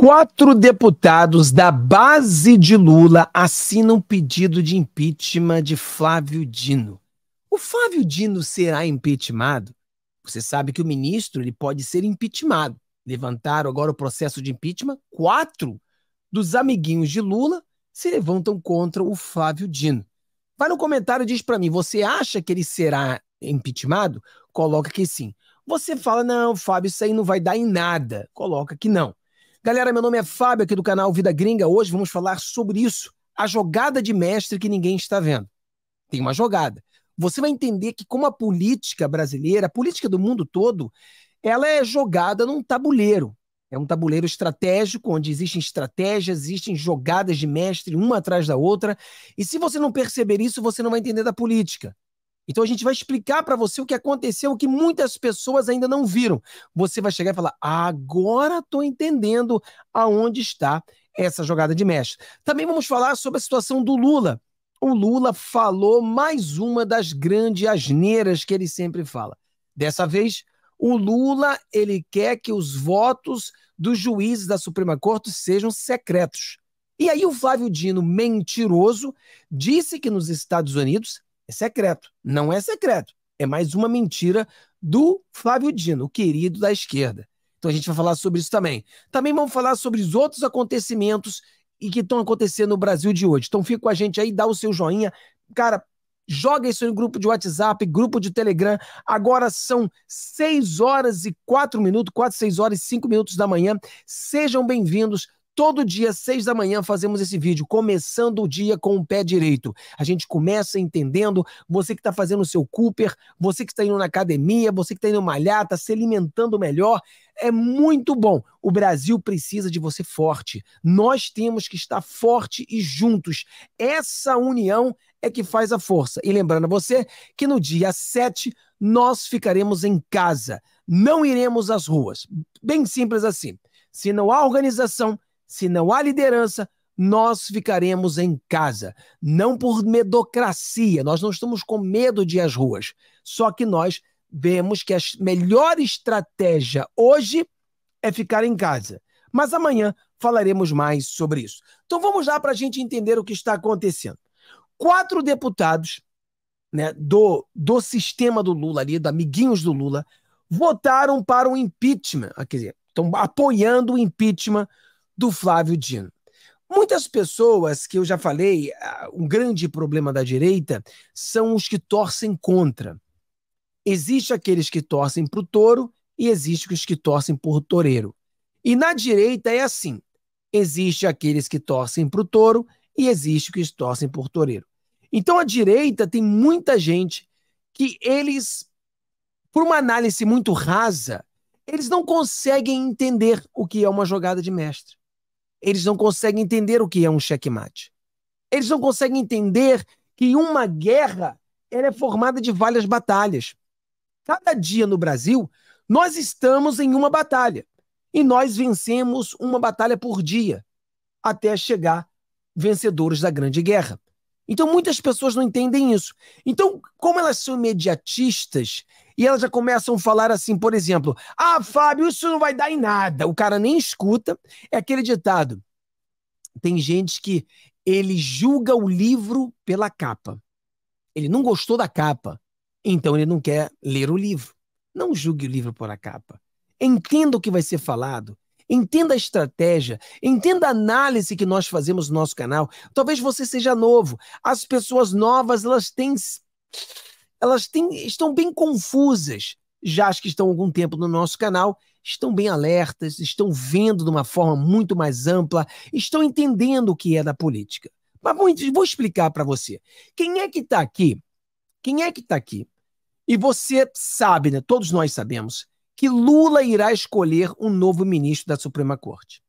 Quatro deputados da base de Lula assinam pedido de impeachment de Flávio Dino. O Flávio Dino será impeachmentado? Você sabe que o ministro ele pode ser impeachmentado. Levantaram agora o processo de impeachment. Quatro dos amiguinhos de Lula se levantam contra o Flávio Dino. Vai no comentário e diz para mim: você acha que ele será impeachmentado? Coloca que sim. Você fala: não, Flávio isso aí não vai dar em nada. Coloca que não. Galera, meu nome é Fábio aqui do canal Vida Gringa. Hoje vamos falar sobre isso, a jogada de mestre que ninguém está vendo. Tem uma jogada. Você vai entender que como a política brasileira, a política do mundo todo, ela é jogada num tabuleiro. É um tabuleiro estratégico onde existem estratégias, existem jogadas de mestre uma atrás da outra. E se você não perceber isso, você não vai entender da política. Então a gente vai explicar para você o que aconteceu, o que muitas pessoas ainda não viram. Você vai chegar e falar: agora estou entendendo aonde está essa jogada de mestre. Também vamos falar sobre a situação do Lula. O Lula falou mais uma das grandes asneiras que ele sempre fala. Dessa vez, o Lula ele quer que os votos dos juízes da Suprema Corte sejam secretos. E aí o Flávio Dino, mentiroso, disse que nos Estados Unidos é secreto. Não é secreto. É mais uma mentira do Flávio Dino, o querido da esquerda. Então a gente vai falar sobre isso também. Também vamos falar sobre os outros acontecimentos e que estão acontecendo no Brasil de hoje. Então fica com a gente aí, dá o seu joinha. Cara, joga isso no grupo de WhatsApp, grupo de Telegram. Agora são 6 horas e 4 minutos, 4, 6 horas e 5 minutos da manhã. Sejam bem-vindos. Todo dia, seis da manhã, fazemos esse vídeo, começando o dia com o pé direito. A gente começa entendendo, você que está fazendo o seu Cooper, você que está indo na academia, você que está indo malhar, está se alimentando melhor, é muito bom. O Brasil precisa de você forte. Nós temos que estar forte e juntos. Essa união é que faz a força. E lembrando a você que no dia 7 nós ficaremos em casa, não iremos às ruas. Bem simples assim. Se não há organização, se não há liderança, nós ficaremos em casa. Não por medocracia, nós não estamos com medo de ir às ruas. Só que nós vemos que a melhor estratégia hoje é ficar em casa. Mas amanhã falaremos mais sobre isso. Então vamos lá para a gente entender o que está acontecendo. Quatro deputados né, do, do sistema do Lula ali, do amiguinhos do Lula, votaram para o impeachment, ah, quer dizer, estão apoiando o impeachment do Flávio Dino. Muitas pessoas que eu já falei, ah, um grande problema da direita são os que torcem contra. Existe aqueles que torcem para o touro e existe os que torcem por toureiro. E na direita é assim: existe aqueles que torcem para o touro e existe os que torcem por toureiro. Então a direita tem muita gente que eles, por uma análise muito rasa, eles não conseguem entender o que é uma jogada de mestre. Eles não conseguem entender o que é um checkmate. Eles não conseguem entender que uma guerra ela é formada de várias batalhas. Cada dia no Brasil, nós estamos em uma batalha. E nós vencemos uma batalha por dia, até chegar vencedores da Grande Guerra. Então, muitas pessoas não entendem isso. Então, como elas são imediatistas e elas já começam a falar assim, por exemplo: Ah, Fábio, isso não vai dar em nada. O cara nem escuta. É aquele ditado. Tem gente que ele julga o livro pela capa. Ele não gostou da capa, então ele não quer ler o livro. Não julgue o livro por a capa. Entenda o que vai ser falado. Entenda a estratégia, entenda a análise que nós fazemos no nosso canal. Talvez você seja novo. As pessoas novas, elas têm elas têm, estão bem confusas, já as que estão há algum tempo no nosso canal estão bem alertas, estão vendo de uma forma muito mais ampla, estão entendendo o que é da política. Mas vou explicar para você. Quem é que está aqui? Quem é que está aqui? E você sabe, né? Todos nós sabemos que Lula irá escolher um novo ministro da Suprema Corte.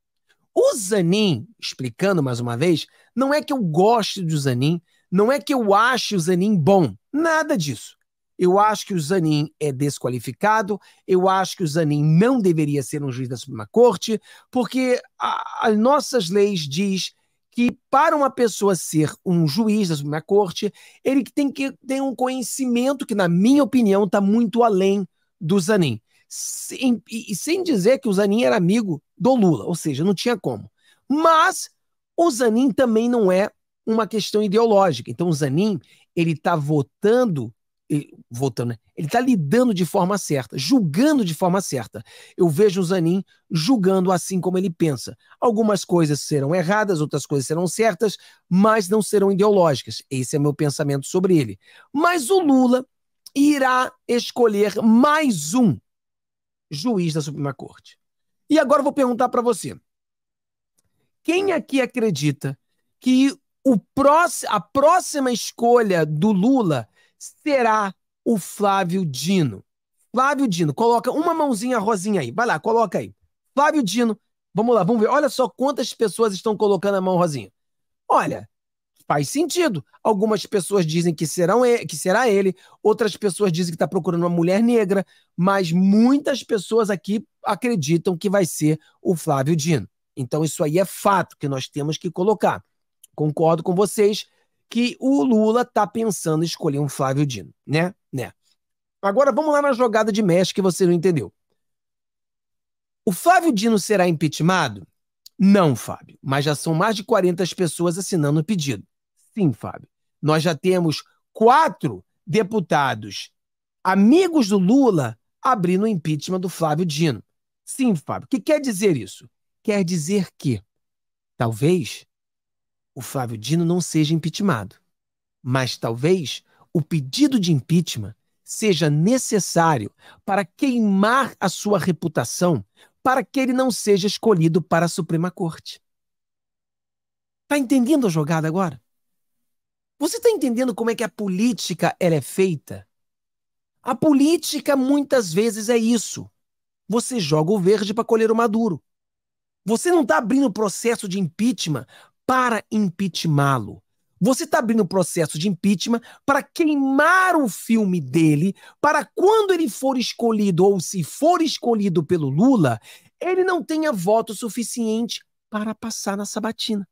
O Zanin, explicando mais uma vez, não é que eu goste do Zanin, não é que eu ache o Zanin bom, nada disso. Eu acho que o Zanin é desqualificado, eu acho que o Zanin não deveria ser um juiz da Suprema Corte, porque as nossas leis diz que para uma pessoa ser um juiz da Suprema Corte, ele tem que ter um conhecimento que, na minha opinião, está muito além do Zanin. Sem, e, sem dizer que o Zanin era amigo do Lula, ou seja, não tinha como. Mas o Zanin também não é uma questão ideológica. Então o Zanin, ele está votando votando, né? ele está lidando de forma certa, julgando de forma certa. Eu vejo o Zanin julgando assim como ele pensa. Algumas coisas serão erradas, outras coisas serão certas, mas não serão ideológicas. Esse é meu pensamento sobre ele. Mas o Lula irá escolher mais um juiz da Suprema Corte. E agora eu vou perguntar para você: quem aqui acredita que o próximo, a próxima escolha do Lula será o Flávio Dino. Flávio Dino, coloca uma mãozinha rosinha aí. Vai lá, coloca aí. Flávio Dino, vamos lá, vamos ver. Olha só quantas pessoas estão colocando a mão rosinha. Olha, faz sentido. Algumas pessoas dizem que, serão ele, que será ele, outras pessoas dizem que está procurando uma mulher negra, mas muitas pessoas aqui acreditam que vai ser o Flávio Dino. Então, isso aí é fato que nós temos que colocar concordo com vocês que o Lula tá pensando em escolher um Flávio Dino, né? Né? Agora vamos lá na jogada de mestre que você não entendeu. O Flávio Dino será impeachmentado? Não, Fábio, mas já são mais de 40 pessoas assinando o pedido. Sim, Fábio. Nós já temos quatro deputados amigos do Lula abrindo o impeachment do Flávio Dino. Sim, Fábio. O que quer dizer isso? Quer dizer que talvez o Flávio Dino não seja impeachmentado. Mas talvez o pedido de impeachment seja necessário para queimar a sua reputação para que ele não seja escolhido para a Suprema Corte. Está entendendo a jogada agora? Você está entendendo como é que a política ela é feita? A política muitas vezes é isso. Você joga o verde para colher o maduro. Você não está abrindo processo de impeachment para impeachment-lo. Você está abrindo um processo de impeachment para queimar o filme dele, para quando ele for escolhido ou se for escolhido pelo Lula, ele não tenha voto suficiente para passar na sabatina.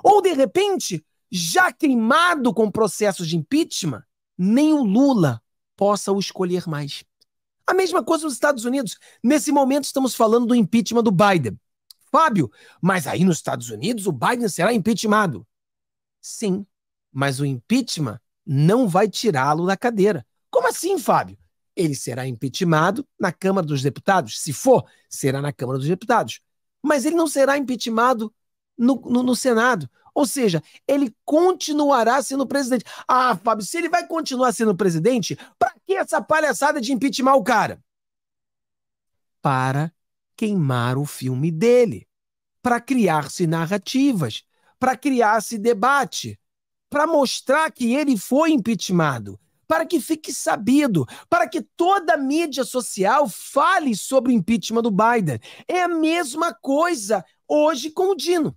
Ou de repente, já queimado com processo de impeachment, nem o Lula possa o escolher mais. A mesma coisa nos Estados Unidos. Nesse momento estamos falando do impeachment do Biden. Fábio, mas aí nos Estados Unidos o Biden será impeachmentado. Sim, mas o impeachment não vai tirá-lo da cadeira. Como assim, Fábio? Ele será impeachmentado na Câmara dos Deputados. Se for, será na Câmara dos Deputados. Mas ele não será impeachmentado no, no, no Senado. Ou seja, ele continuará sendo presidente. Ah, Fábio, se ele vai continuar sendo presidente, para que essa palhaçada de impeachment o cara? Para queimar o filme dele, para criar-se narrativas, para criar-se debate, para mostrar que ele foi impeachmentado, para que fique sabido, para que toda a mídia social fale sobre o impeachment do Biden. É a mesma coisa hoje com o Dino.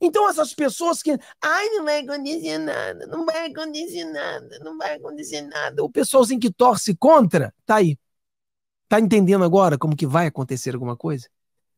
Então, essas pessoas que. Ai, não vai acontecer nada, não vai acontecer nada, não vai acontecer nada. O pessoalzinho que torce contra, tá aí. Tá entendendo agora como que vai acontecer alguma coisa?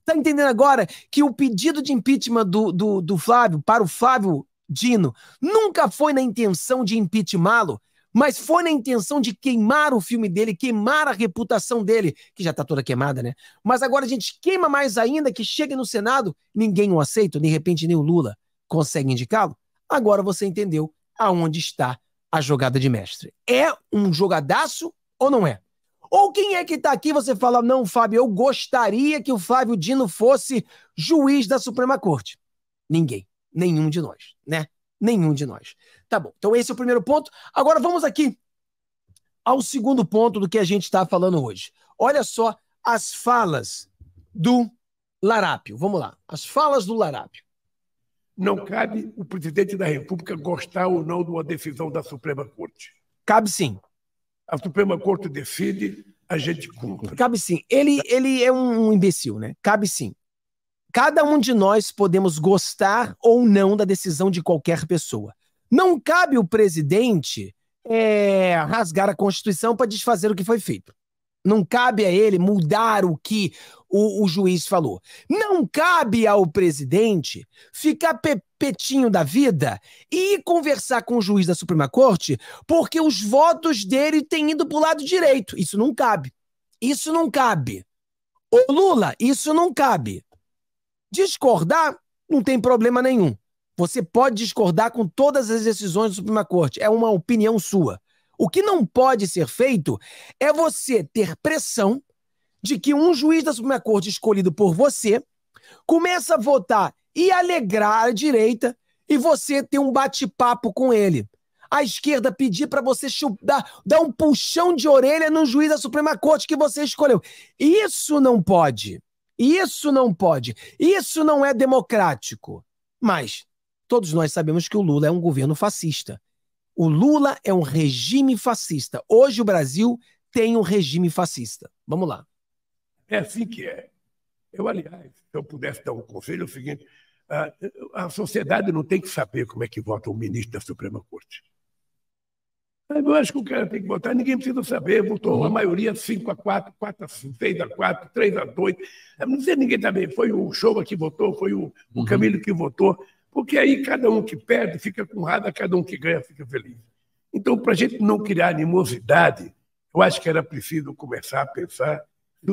Tá entendendo agora que o pedido de impeachment do, do, do Flávio, para o Flávio Dino, nunca foi na intenção de impeachmá-lo, mas foi na intenção de queimar o filme dele, queimar a reputação dele, que já está toda queimada, né? Mas agora a gente queima mais ainda, que chega no Senado, ninguém o aceita, de repente nem o Lula consegue indicá-lo. Agora você entendeu aonde está a jogada de mestre. É um jogadaço ou não é? Ou quem é que está aqui você fala, não, Fábio, eu gostaria que o Flávio Dino fosse juiz da Suprema Corte? Ninguém. Nenhum de nós, né? Nenhum de nós. Tá bom. Então, esse é o primeiro ponto. Agora vamos aqui ao segundo ponto do que a gente está falando hoje. Olha só as falas do Larápio. Vamos lá. As falas do Larápio. Não cabe o presidente da República gostar ou não de uma decisão da Suprema Corte. Cabe sim a Suprema Corte decide, a gente cumpre. Cabe sim. Ele, ele é um imbecil, né? Cabe sim. Cada um de nós podemos gostar ou não da decisão de qualquer pessoa. Não cabe o presidente é, rasgar a Constituição para desfazer o que foi feito. Não cabe a ele mudar o que o, o juiz falou. Não cabe ao presidente ficar pepetinho da vida e conversar com o juiz da Suprema Corte porque os votos dele têm ido para o lado direito. Isso não cabe. Isso não cabe. Ô Lula, isso não cabe. Discordar não tem problema nenhum. Você pode discordar com todas as decisões da Suprema Corte, é uma opinião sua. O que não pode ser feito é você ter pressão de que um juiz da Suprema Corte escolhido por você começa a votar e alegrar a direita e você ter um bate-papo com ele. A esquerda pedir para você dar, dar um puxão de orelha num juiz da Suprema Corte que você escolheu. Isso não pode. Isso não pode. Isso não é democrático. Mas todos nós sabemos que o Lula é um governo fascista. O Lula é um regime fascista. Hoje o Brasil tem um regime fascista. Vamos lá. É assim que é. Eu, aliás, se eu pudesse dar um conselho, é o seguinte: a, a sociedade não tem que saber como é que vota um ministro da Suprema Corte. Ah, eu acho que o cara tem que votar, ninguém precisa saber, votou a maioria 5 a 4, 4 a 5, 6 a 4, 3 a 2. Ah, não sei ninguém também, foi o Showa que votou, foi o, o uhum. Camilo que votou, porque aí cada um que perde fica com raiva, cada um que ganha fica feliz. Então, para a gente não criar animosidade, eu acho que era preciso começar a pensar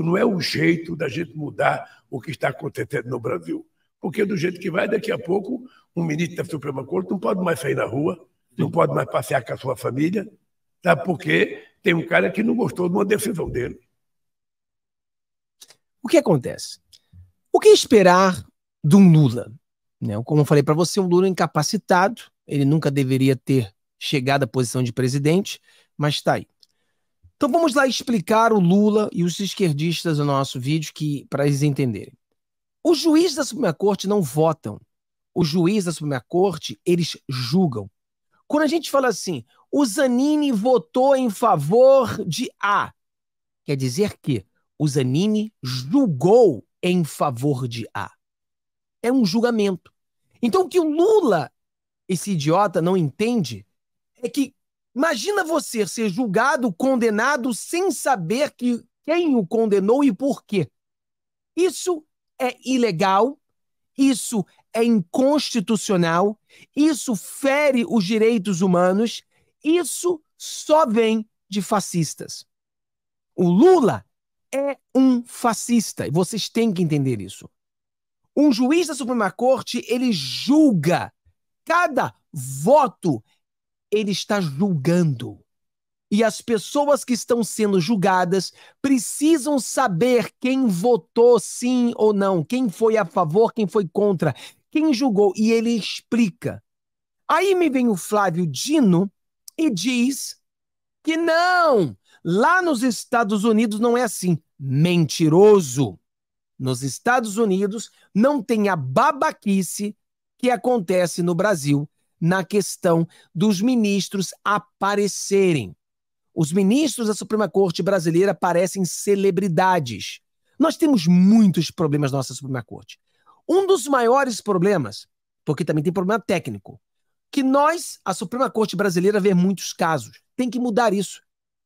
não é o jeito da gente mudar o que está acontecendo no Brasil. Porque do jeito que vai, daqui a pouco, um ministro da Suprema Corte não pode mais sair na rua, não pode mais passear com a sua família, sabe? Tá? porque tem um cara que não gostou de uma decisão dele. O que acontece? O que esperar de um Lula? Né? Como eu falei para você, o Lula é incapacitado, ele nunca deveria ter chegado à posição de presidente, mas está aí. Então vamos lá explicar o Lula e os esquerdistas no nosso vídeo que para eles entenderem. Os juízes da Suprema Corte não votam. Os juízes da Suprema Corte, eles julgam. Quando a gente fala assim, o Zanini votou em favor de A, quer dizer que o Zanini julgou em favor de A. É um julgamento. Então o que o Lula, esse idiota, não entende é que Imagina você ser julgado, condenado, sem saber que quem o condenou e por quê. Isso é ilegal, isso é inconstitucional, isso fere os direitos humanos, isso só vem de fascistas. O Lula é um fascista, e vocês têm que entender isso. Um juiz da Suprema Corte, ele julga cada voto ele está julgando. E as pessoas que estão sendo julgadas precisam saber quem votou sim ou não, quem foi a favor, quem foi contra, quem julgou. E ele explica. Aí me vem o Flávio Dino e diz que não, lá nos Estados Unidos não é assim. Mentiroso. Nos Estados Unidos não tem a babaquice que acontece no Brasil na questão dos ministros aparecerem. Os ministros da Suprema Corte brasileira parecem celebridades. Nós temos muitos problemas na nossa Suprema Corte. Um dos maiores problemas, porque também tem problema técnico, que nós, a Suprema Corte brasileira, vê muitos casos. Tem que mudar isso.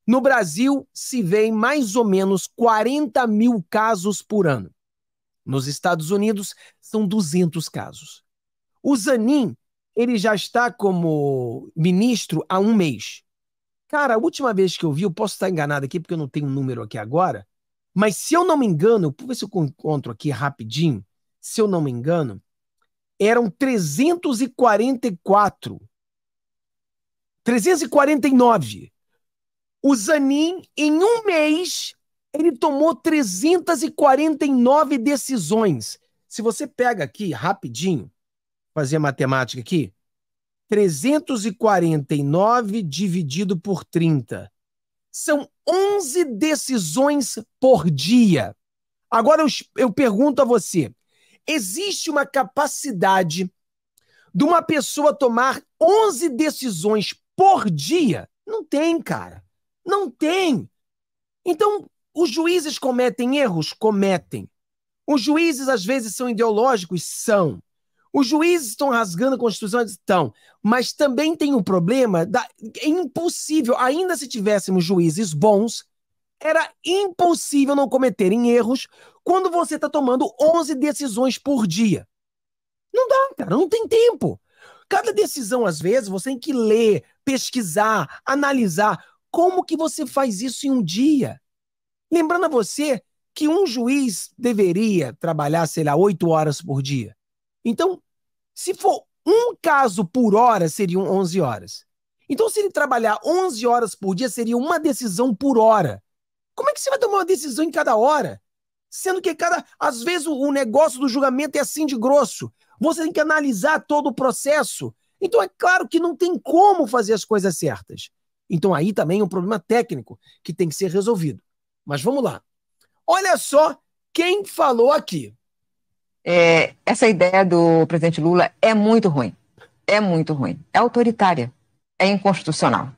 No Brasil, se vê mais ou menos 40 mil casos por ano. Nos Estados Unidos, são 200 casos. O Zanin ele já está como ministro há um mês. Cara, a última vez que eu vi, eu posso estar enganado aqui porque eu não tenho um número aqui agora, mas se eu não me engano, vou ver se eu encontro aqui rapidinho, se eu não me engano, eram 344. 349. O Zanin, em um mês, ele tomou 349 decisões. Se você pega aqui rapidinho, fazer matemática aqui. 349 dividido por 30. São 11 decisões por dia. Agora eu, eu pergunto a você: existe uma capacidade de uma pessoa tomar 11 decisões por dia? Não tem, cara. Não tem. Então, os juízes cometem erros? Cometem. Os juízes, às vezes, são ideológicos? São. Os juízes estão rasgando a Constituição, estão. Mas também tem o um problema da. É impossível, ainda se tivéssemos juízes bons, era impossível não cometerem erros quando você está tomando 11 decisões por dia. Não dá, cara, não tem tempo. Cada decisão, às vezes, você tem que ler, pesquisar, analisar. Como que você faz isso em um dia? Lembrando a você que um juiz deveria trabalhar, sei lá, oito horas por dia. Então, se for um caso por hora, seriam 11 horas. Então, se ele trabalhar 11 horas por dia, seria uma decisão por hora. Como é que você vai tomar uma decisão em cada hora? Sendo que cada. Às vezes o negócio do julgamento é assim de grosso. Você tem que analisar todo o processo. Então, é claro que não tem como fazer as coisas certas. Então, aí também é um problema técnico que tem que ser resolvido. Mas vamos lá. Olha só quem falou aqui é, essa ideia do presidente Lula é muito ruim. É muito ruim. É autoritária. É inconstitucional.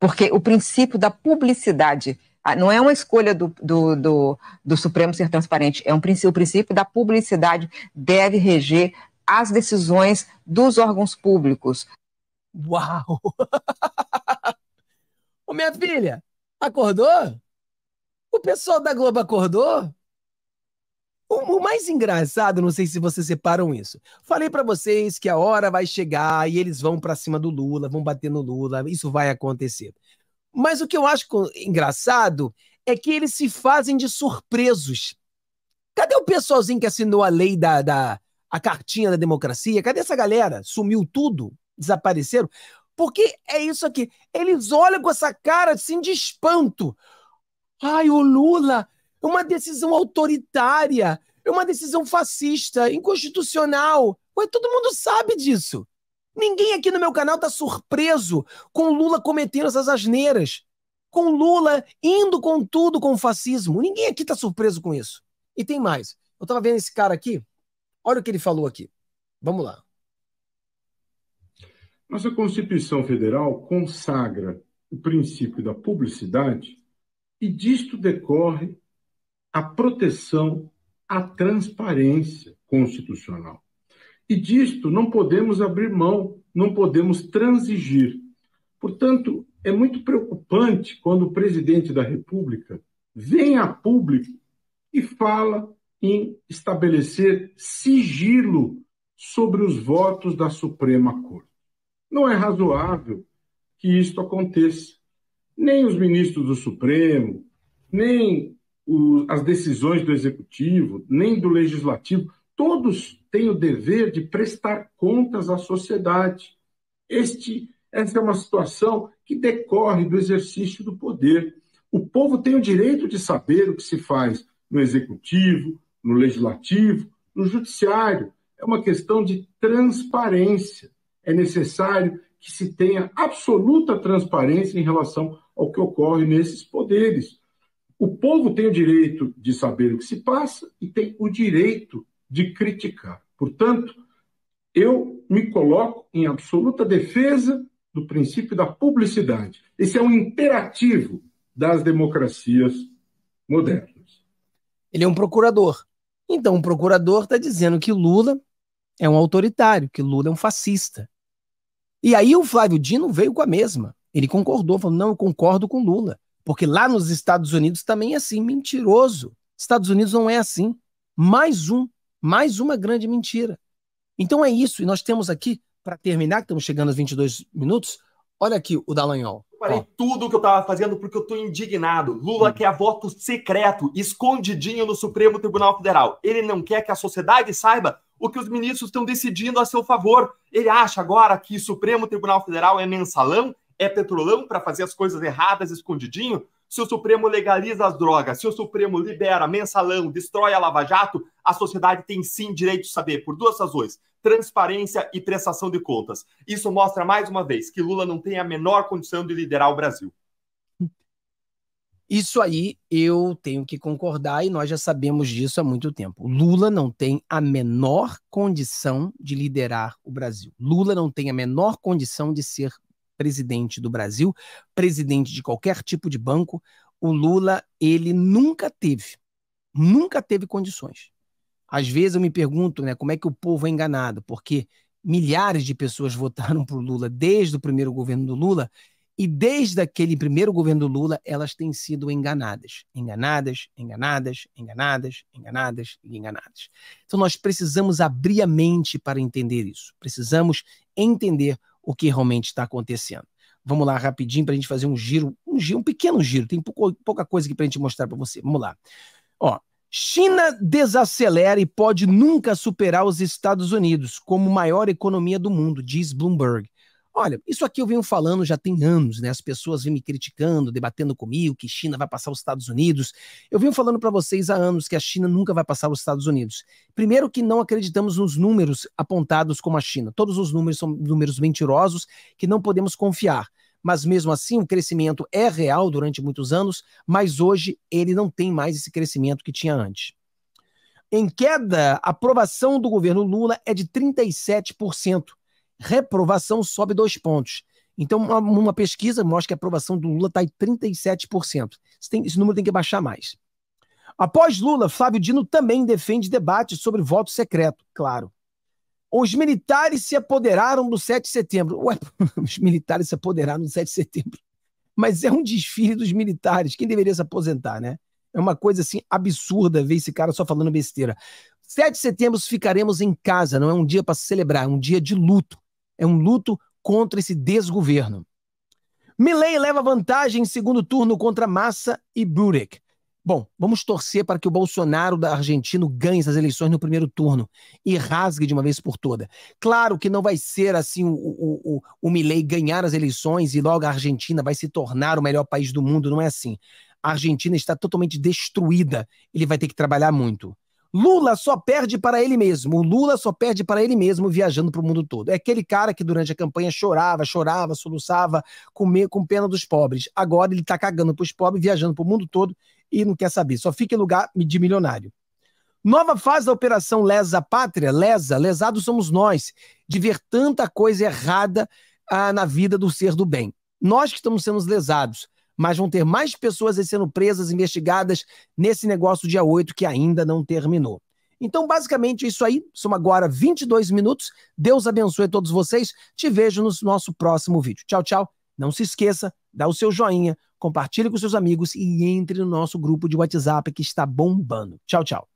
Porque o princípio da publicidade ah, não é uma escolha do, do, do, do Supremo ser transparente, é um princípio, o princípio da publicidade deve reger as decisões dos órgãos públicos. Uau! Ô, minha filha, acordou? O pessoal da Globo acordou? Então, o, mais engraçado, não sei se vocês separam isso. Falei para vocês que a hora vai chegar e eles vão para cima do Lula, vão bater no Lula, isso vai acontecer. Mas o que eu acho engraçado é que eles se fazem de surpresos. Cadê o pessoalzinho que assinou a lei da, da a cartinha da democracia? Cadê essa galera? Sumiu tudo? Desapareceram? Porque é isso aqui. Eles olham com essa cara assim de espanto. Ai, o Lula, uma decisão autoritária. É uma decisão fascista, inconstitucional. Ué, todo mundo sabe disso. Ninguém aqui no meu canal tá surpreso com Lula cometendo essas asneiras. Com Lula indo com tudo com o fascismo. Ninguém aqui tá surpreso com isso. E tem mais. Eu tava vendo esse cara aqui. Olha o que ele falou aqui. Vamos lá. Nossa Constituição Federal consagra o princípio da publicidade e disto decorre a proteção a transparência constitucional. E disto não podemos abrir mão, não podemos transigir. Portanto, é muito preocupante quando o presidente da República vem a público e fala em estabelecer sigilo sobre os votos da Suprema Corte. Não é razoável que isto aconteça. Nem os ministros do Supremo, nem o, as decisões do executivo, nem do legislativo, todos têm o dever de prestar contas à sociedade. Este, essa é uma situação que decorre do exercício do poder. O povo tem o direito de saber o que se faz no executivo, no legislativo, no judiciário. É uma questão de transparência. É necessário que se tenha absoluta transparência em relação ao que ocorre nesses poderes. O povo tem o direito de saber o que se passa e tem o direito de criticar. Portanto, eu me coloco em absoluta defesa do princípio da publicidade. Esse é um imperativo das democracias modernas. Ele é um procurador. Então, o procurador está dizendo que Lula é um autoritário, que Lula é um fascista. E aí o Flávio Dino veio com a mesma. Ele concordou, falou: não, eu concordo com Lula. Porque lá nos Estados Unidos também é assim, mentiroso. Estados Unidos não é assim. Mais um, mais uma grande mentira. Então é isso, e nós temos aqui, para terminar, que estamos chegando aos 22 minutos, olha aqui o Dallagnol. Eu parei tudo tudo que eu estava fazendo porque eu estou indignado. Lula hum. quer voto secreto, escondidinho no Supremo Tribunal Federal. Ele não quer que a sociedade saiba o que os ministros estão decidindo a seu favor. Ele acha agora que Supremo Tribunal Federal é mensalão é petrolão para fazer as coisas erradas escondidinho? Se o Supremo legaliza as drogas, se o Supremo libera mensalão, destrói a Lava Jato, a sociedade tem sim direito de saber, por duas razões: transparência e prestação de contas. Isso mostra mais uma vez que Lula não tem a menor condição de liderar o Brasil. Isso aí eu tenho que concordar e nós já sabemos disso há muito tempo. Lula não tem a menor condição de liderar o Brasil. Lula não tem a menor condição de ser presidente do Brasil, presidente de qualquer tipo de banco, o Lula, ele nunca teve, nunca teve condições. Às vezes eu me pergunto né, como é que o povo é enganado, porque milhares de pessoas votaram para o Lula desde o primeiro governo do Lula, e desde aquele primeiro governo do Lula, elas têm sido enganadas, enganadas, enganadas, enganadas, enganadas e enganadas. Então nós precisamos abrir a mente para entender isso. Precisamos entender o que realmente está acontecendo. Vamos lá, rapidinho, para a gente fazer um giro, um giro, um pequeno giro. Tem pouco, pouca coisa aqui para a gente mostrar para você. Vamos lá. Ó, China desacelera e pode nunca superar os Estados Unidos como maior economia do mundo, diz Bloomberg. Olha, isso aqui eu venho falando já tem anos, né? As pessoas vêm me criticando, debatendo comigo que China vai passar os Estados Unidos. Eu venho falando para vocês há anos que a China nunca vai passar os Estados Unidos. Primeiro que não acreditamos nos números apontados como a China. Todos os números são números mentirosos que não podemos confiar mas mesmo assim o crescimento é real durante muitos anos, mas hoje ele não tem mais esse crescimento que tinha antes. Em queda, a aprovação do governo Lula é de 37% reprovação sobe dois pontos. Então, uma, uma pesquisa mostra que a aprovação do Lula está em 37%. Esse, tem, esse número tem que baixar mais. Após Lula, Flávio Dino também defende debate sobre voto secreto, claro. Os militares se apoderaram do 7 de setembro. Ué, os militares se apoderaram do 7 de setembro. Mas é um desfile dos militares. Quem deveria se aposentar, né? É uma coisa assim absurda ver esse cara só falando besteira. 7 de setembro ficaremos em casa, não é um dia para celebrar, é um dia de luto é um luto contra esse desgoverno. Milley leva vantagem em segundo turno contra Massa e Burek. Bom, vamos torcer para que o Bolsonaro da Argentina ganhe essas eleições no primeiro turno e rasgue de uma vez por toda. Claro que não vai ser assim o, o, o, o Milley ganhar as eleições e logo a Argentina vai se tornar o melhor país do mundo, não é assim. A Argentina está totalmente destruída, ele vai ter que trabalhar muito. Lula só perde para ele mesmo. O Lula só perde para ele mesmo viajando para o mundo todo. É aquele cara que durante a campanha chorava, chorava, soluçava com, com pena dos pobres. Agora ele está cagando para os pobres, viajando para o mundo todo e não quer saber. Só fica em lugar de milionário. Nova fase da operação Lesa Pátria, Lesa, lesados somos nós, de ver tanta coisa errada ah, na vida do ser do bem. Nós que estamos sendo lesados mas vão ter mais pessoas sendo presas, investigadas nesse negócio dia 8 que ainda não terminou. Então, basicamente, é isso aí. Somos agora 22 minutos. Deus abençoe todos vocês. Te vejo no nosso próximo vídeo. Tchau, tchau. Não se esqueça, dá o seu joinha, compartilhe com seus amigos e entre no nosso grupo de WhatsApp que está bombando. Tchau, tchau.